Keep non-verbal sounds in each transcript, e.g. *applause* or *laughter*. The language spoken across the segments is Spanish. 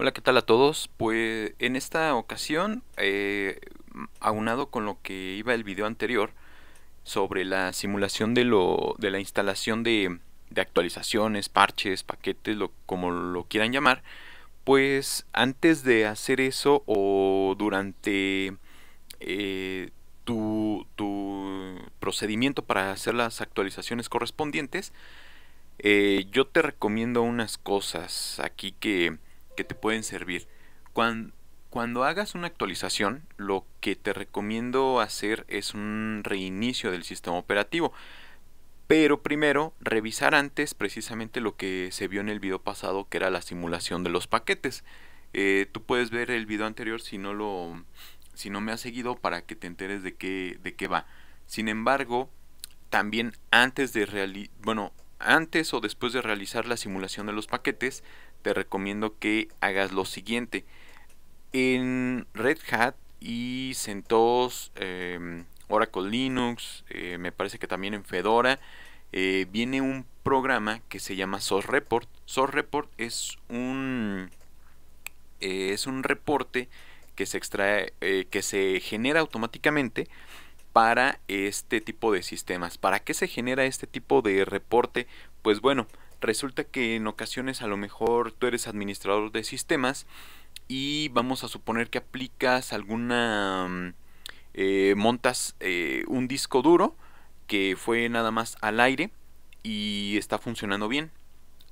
Hola, ¿qué tal a todos? Pues en esta ocasión, eh, aunado con lo que iba el video anterior sobre la simulación de, lo, de la instalación de, actualizaciones, parches, paquetes, como lo quieran llamar, pues antes de hacer eso o durante eh, tu, tu procedimiento para hacer las actualizaciones correspondientes, eh, yo te recomiendo unas cosas aquí que te pueden servir. Cuando, cuando hagas una actualización, lo que te recomiendo hacer es un reinicio del sistema operativo. Pero primero, revisar antes precisamente lo que se vio en el video pasado, que era la simulación de los paquetes. Eh, tú puedes ver el video anterior si no lo si no me has seguido para que te enteres de qué, de qué va. Sin embargo, también antes de realizar, bueno, antes o después de realizar la simulación de los paquetes, te recomiendo que hagas lo siguiente. En Red Hat y CentOS, em, Oracle Linux, eh, me parece que también en Fedora, eh, viene un programa que se llama SOS Report. SOS Report es un, eh, es un reporte que se extrae, que se genera automáticamente para este tipo de sistemas. ¿Para qué se genera este tipo de reporte? Pues bueno, resulta que en ocasiones a lo mejor tú eres administrador de sistemas y vamos a suponer que aplicas alguna... Mm, eh, montas eh, un disco duro que fue nada más al aire y está funcionando bien.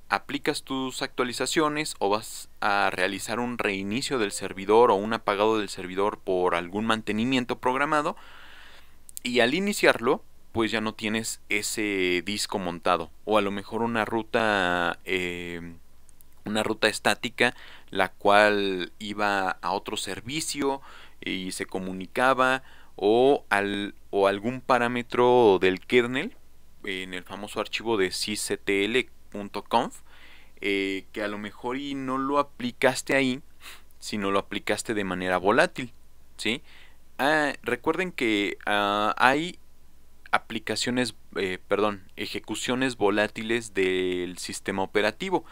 Aplicas tus actualizaciones o vas a realizar un reinicio del servidor o un apagado del servidor por algún mantenimiento programado y al iniciarlo, pues ya no tienes ese disco montado. O a lo mejor una ruta. Em, una ruta estática la cual iba a otro servicio y se comunicaba o, al, algún parámetro del kernel en el famoso archivo de cctl.conf, eh, que a lo mejor y no lo aplicaste ahí sino lo aplicaste de manera volátil ¿sí? Ah, recuerden que ah, hay aplicaciones, eh, perdón, ejecuciones volátiles del sistema operativo.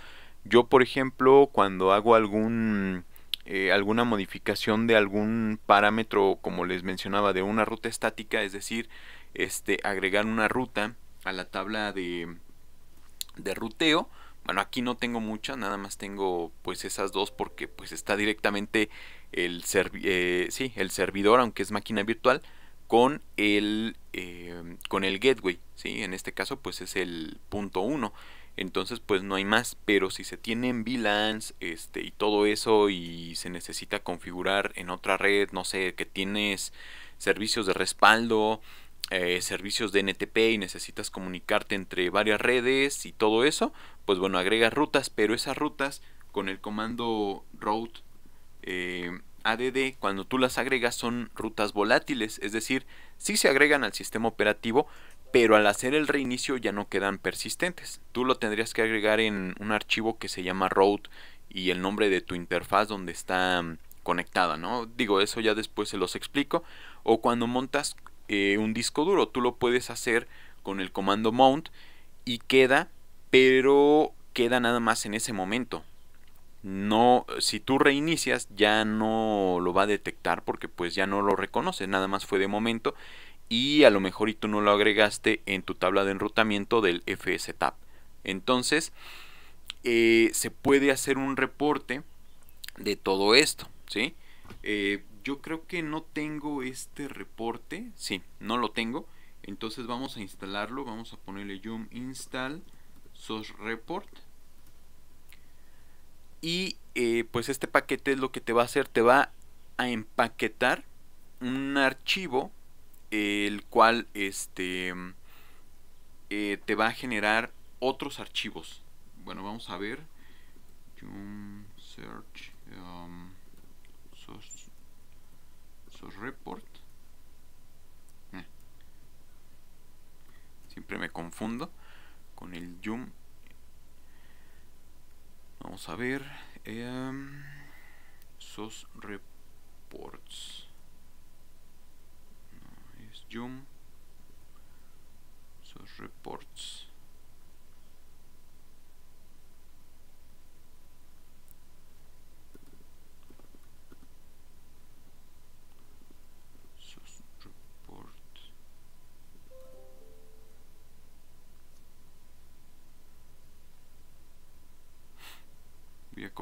Yo, por ejemplo, cuando hago algún, eh, alguna modificación de algún parámetro, como les mencionaba, de una ruta estática, es decir, este, agregar una ruta a la tabla de, de ruteo, bueno, aquí no tengo mucha, nada más tengo pues esas dos porque pues está directamente el, eh, el servidor, aunque es máquina virtual, con el, em, con el gateway. ¿sí? En este caso, pues es el punto 1. Entonces, pues no hay más. Pero si se tienen VLANs este, y todo eso y se necesita configurar en otra red, no sé, que tienes servicios de respaldo, eh, servicios de NTP y necesitas comunicarte entre varias redes y todo eso, pues bueno, agregas rutas, pero esas rutas con el comando route eh, ADD, cuando tú las agregas, son rutas volátiles, es decir, sí se agregan al sistema operativo, pero al hacer el reinicio ya no quedan persistentes. Tú lo tendrías que agregar en un archivo que se llama road y el nombre de tu interfaz donde está mm, conectada, ¿no? Digo, eso ya después se los explico. O cuando montas eh, un disco duro, tú lo puedes hacer con el comando mount y queda, pero queda nada más en ese momento no, si tú reinicias ya no lo va a detectar porque pues ya no lo reconoce, nada más fue de momento y a lo mejor y tú no lo agregaste en tu tabla de enrutamiento del FSTAP. Entonces eh, se puede hacer un reporte de todo esto, ¿sí? Eh, yo creo que no tengo este reporte, sí, no lo tengo. Entonces vamos a instalarlo, vamos a ponerle yum install source report y eh, pues este paquete es lo que te va a hacer, te va a empaquetar un archivo el cual este eh, te va a generar otros archivos. Bueno, vamos a ver. search um, source, report. Eh. Siempre me confundo con el Joom Vamos a ver. Eh, SOS Reports. es Zoom. SOS Reports.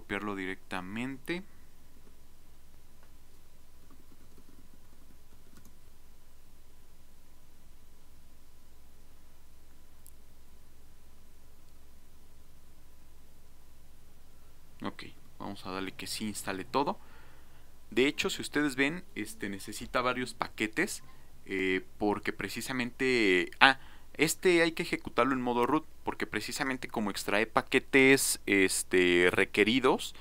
copiarlo directamente. Ok, vamos a darle que sí instale todo. De hecho, si ustedes ven, este necesita varios paquetes. Eh, porque precisamente... Ah, este hay que ejecutarlo en modo root porque precisamente como extrae paquetes este, requeridos,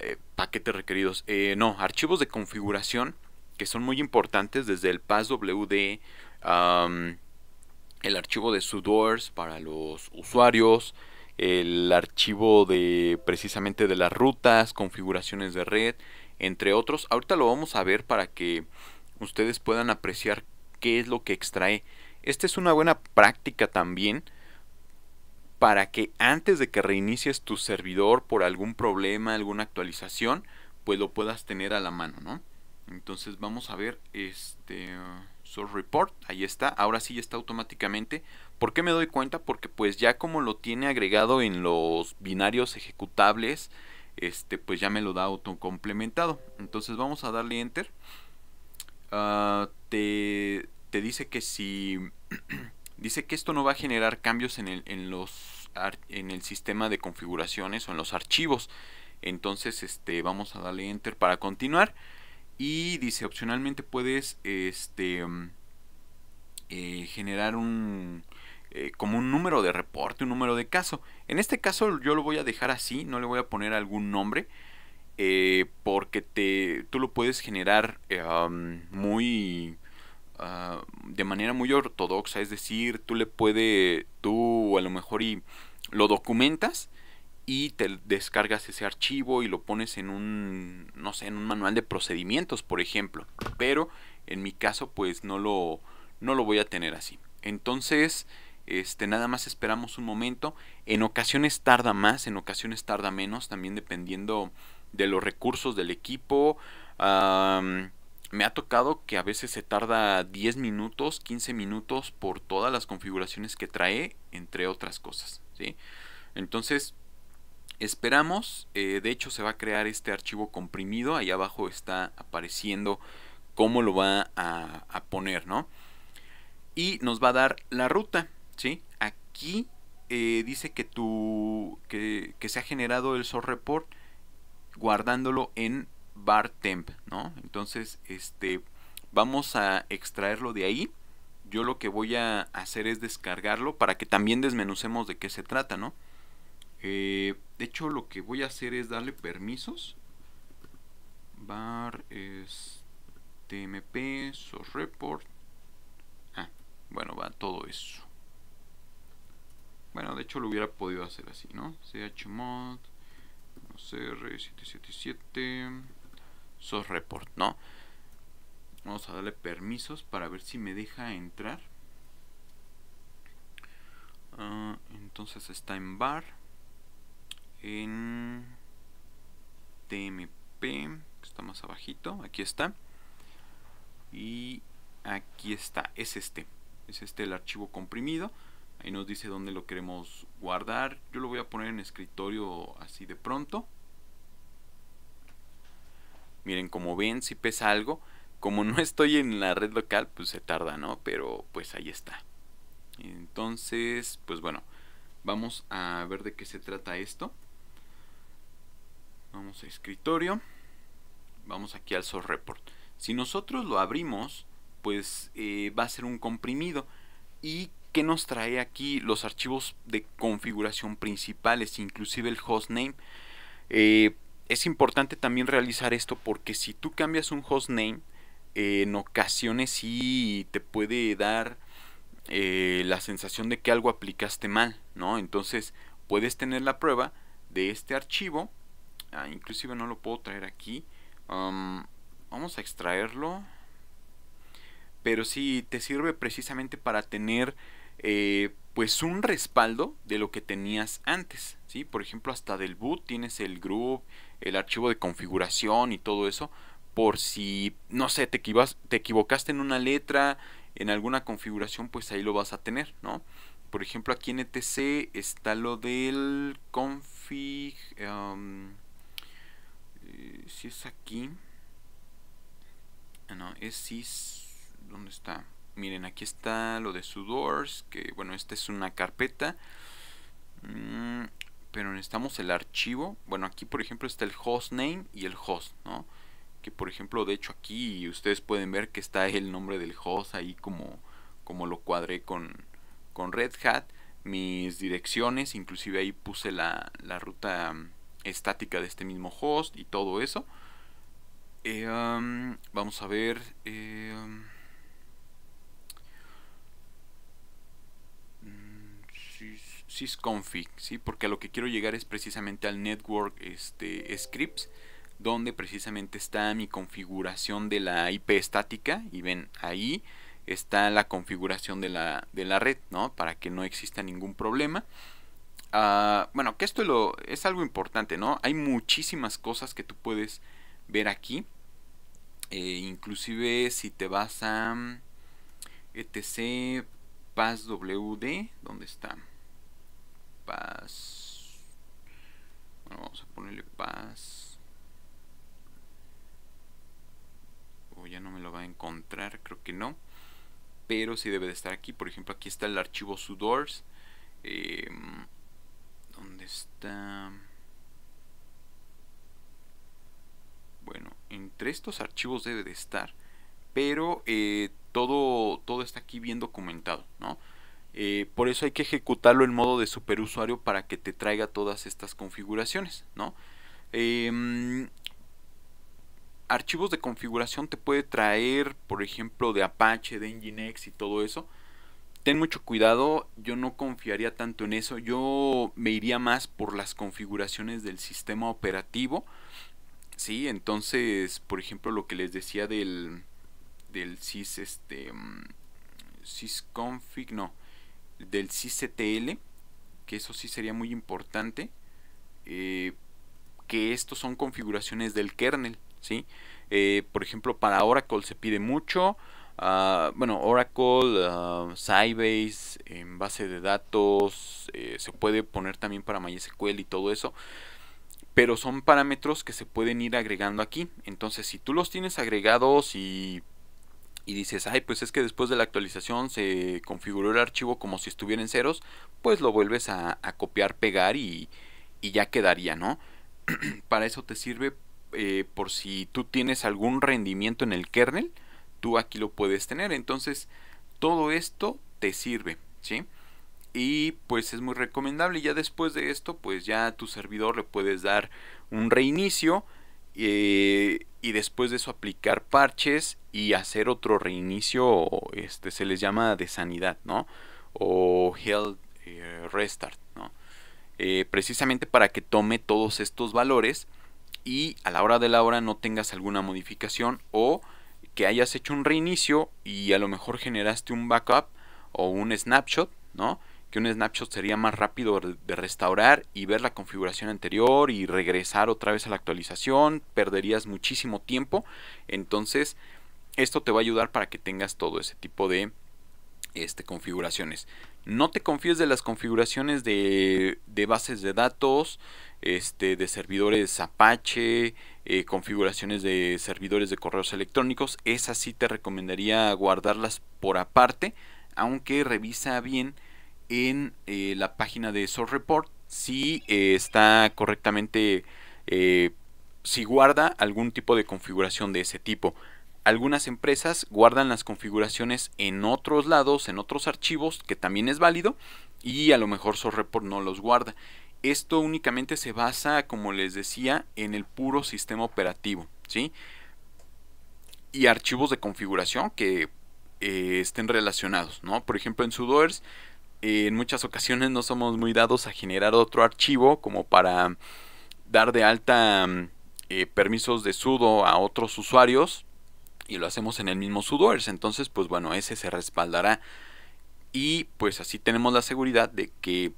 eh, paquetes requeridos, eh, no, archivos de configuración que son muy importantes desde el passwd, el archivo de sudoers para los usuarios, el archivo de precisamente de las rutas, configuraciones de red, entre otros. Ahorita lo vamos a ver para que ustedes puedan apreciar qué es lo que extrae esta es una buena práctica también para que antes de que reinicies tu servidor por algún problema, alguna actualización, pues lo puedas tener a la mano, ¿no? Entonces vamos a ver este source report, ahí está, ahora sí ya está automáticamente. ¿Por qué me doy cuenta? Porque pues ya como lo tiene agregado en los binarios ejecutables, este pues ya me lo da autocomplementado. Entonces vamos a darle enter. Ah, te te dice que si *clears throat* dice que esto no va a generar cambios en el, en los, en el sistema de configuraciones o en los archivos. Entonces este, vamos a darle enter para continuar. Y dice opcionalmente puedes este, mm, eh, generar un eh, como un número de reporte, un número de caso. En este caso yo lo voy a dejar así, no le voy a poner algún nombre. Eh, porque te, tú lo puedes generar muy Ah, de manera muy ortodoxa, es decir, tú le puedes, tú a lo mejor y lo documentas y te descargas ese archivo y lo pones en un, no sé, en un manual de procedimientos, por ejemplo. Pero en mi caso, pues no lo, no lo voy a tener así. Entonces, este, nada más esperamos un momento. En ocasiones tarda más, en ocasiones tarda menos, también dependiendo de los recursos del equipo me ha tocado que a veces se tarda 10 minutos, 15 minutos por todas las configuraciones que trae, entre otras cosas. Entonces, esperamos, eh, de hecho se va a crear este archivo comprimido, ahí abajo está apareciendo cómo lo va a, poner, ¿no? Y nos va a dar la ruta, Aquí eh, dice que, tu, que, se ha generado el source report guardándolo en bar temp, ¿no? Entonces, este, vamos a extraerlo de ahí. Yo lo que voy a hacer es descargarlo para que también desmenucemos de qué se trata, ¿no? Eh, de hecho, lo que voy a hacer es darle permisos. Bar es este, tmp, source report. Ah, bueno, va todo eso. Bueno, de hecho lo hubiera podido hacer así, ¿no? chmod, no sé, 777 source report, ¿no? Vamos a darle permisos para ver si me deja entrar. Ah, entonces está en bar, en tmp, que está más abajito, aquí está. Y aquí está, es este. Es este el archivo comprimido. Ahí nos dice dónde lo queremos guardar. Yo lo voy a poner en escritorio así de pronto. Miren, como ven, si pesa algo. Como no *laughs* estoy en la red local, pues se tarda, ¿no? Pero pues ahí está. Entonces, pues bueno, vamos a ver de qué se trata esto. Vamos a escritorio. Vamos aquí al source report. Si nosotros lo abrimos, pues eh, va a ser un comprimido. ¿Y qué nos trae aquí? Los archivos de configuración principales, inclusive el hostname. Eh, es importante también realizar esto porque si tú cambias un hostname, eh, en ocasiones sí te puede dar eh, la sensación de que algo aplicaste mal, ¿no? Entonces puedes tener la prueba de este archivo. Ah, inclusive no lo puedo traer aquí. Um, vamos a extraerlo. Pero sí, te sirve precisamente para tener eh, pues un respaldo de lo que tenías antes, ¿sí? Por ejemplo, hasta del boot tienes el group, el archivo de configuración y todo eso, por si, no sé, te, te equivocaste en una letra, en alguna configuración, pues ahí lo vas a tener, ¿no? Por ejemplo, aquí en ETC está lo del config... Em, eh, si es aquí... Ah, no, es... ¿Dónde está? Miren, aquí está lo de sudors, que bueno, esta es una carpeta. Mm, pero necesitamos el archivo. Bueno, aquí por ejemplo está el hostname y el host, ¿no? Que por ejemplo, de hecho aquí ustedes pueden ver que está el nombre del host ahí como, como lo cuadré con, Red Hat. Mis direcciones, inclusive ahí puse la, la ruta mm, estática de este mismo host y todo eso. Eh, um, vamos a ver. Eh, um, config, ¿sí? porque a lo que quiero llegar es precisamente al network este, scripts, donde precisamente está mi configuración de la IP estática y ven ahí está la configuración de la, red, ¿no? Para que no exista ningún problema. Ah, bueno, que esto lo, es algo importante, ¿no? Hay muchísimas cosas que tú puedes ver aquí. Eh, inclusive si te vas a mm, etc passwd, donde está? vamos a ponerle paz. O ya no me lo va a encontrar, creo que no. Pero sí debe de estar aquí. Por ejemplo, aquí está el archivo sudors. Em, ¿Dónde está? Bueno, entre estos archivos debe de estar. Pero eh, todo, todo está aquí bien documentado, ¿no? Eh, por eso hay que ejecutarlo en modo de superusuario para que te traiga todas estas configuraciones, ¿no? Em, archivos de configuración te puede traer, por ejemplo, de Apache, de Nginx y todo eso. Ten mucho cuidado, yo no confiaría tanto en eso, yo me iría más por las configuraciones del sistema operativo. Sí, entonces, por ejemplo, lo que les decía del del sys este mm, sysconfig, no, del CCTL, que eso sí sería muy importante, eh, que estos son configuraciones del kernel, ¿sí? Eh, por ejemplo, para Oracle se pide mucho, ah, bueno, Oracle, ah, Sybase, en base de datos, eh, se puede poner también para MySQL y todo eso, pero son parámetros que se pueden ir agregando aquí, entonces si tú los tienes agregados y y dices, ay, pues es que después de la actualización se configuró el archivo como si estuviera en ceros, pues lo vuelves a, copiar, pegar y, ya quedaría, ¿no? *clears throat* Para eso te sirve eh, por si tú tienes algún rendimiento en el kernel, tú aquí lo puedes tener. Entonces, todo esto te sirve, ¿sí? Y pues es muy recomendable. Ya después de esto, pues ya a tu servidor le puedes dar un reinicio eh, y después de eso aplicar parches y hacer otro reinicio, este, se les llama de sanidad, ¿no? O health eh, restart, ¿no? Eh, precisamente para que tome todos estos valores y a la hora de la hora no tengas alguna modificación o que hayas hecho un reinicio y a lo mejor generaste un backup o un snapshot, ¿no? que un snapshot sería más rápido de restaurar y ver la configuración anterior y regresar otra vez a la actualización, perderías muchísimo tiempo, entonces esto te va a ayudar para que tengas todo ese tipo de este, configuraciones. No te confíes de las configuraciones de, bases de datos, este, de servidores Apache, eh, configuraciones de servidores de correos electrónicos. Esas sí te recomendaría guardarlas por aparte, aunque revisa bien en eh, la página de Source Report si eh, está correctamente, eh, si guarda algún tipo de configuración de ese tipo. Algunas empresas guardan las configuraciones en otros lados, en otros archivos, que también es válido, y a lo mejor Source Report no los guarda. Esto únicamente se basa, como les decía, en el puro sistema operativo, ¿sí? Y archivos de configuración que estén relacionados, Por ejemplo, en Sudoers en muchas ocasiones no somos muy dados a generar otro archivo como para dar de alta eh, permisos de sudo a otros usuarios y lo hacemos en el mismo sudoers. Entonces, pues bueno, ese se respaldará y pues así tenemos la seguridad de que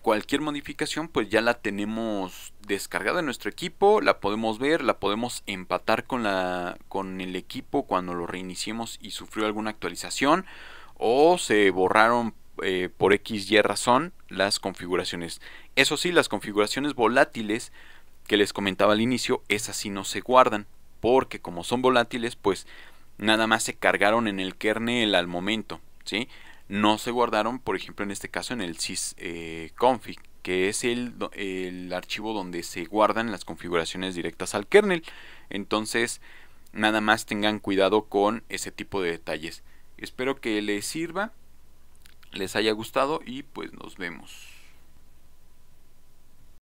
cualquier modificación pues ya la tenemos descargada en nuestro equipo, la podemos ver, la podemos empatar con, la, con el equipo cuando lo reiniciemos y sufrió alguna actualización o se borraron eh, por X, Y razón las configuraciones. Eso sí, las configuraciones volátiles que les comentaba al inicio, esas sí no se guardan, porque como son volátiles, pues nada más se cargaron en el kernel al momento, ¿sí? No se guardaron, por ejemplo, en este caso en el sysconfig, eh, que es el, el archivo donde se guardan las configuraciones directas al kernel. Entonces, nada más tengan cuidado con ese tipo de detalles. Espero que les sirva les haya gustado y pues nos vemos.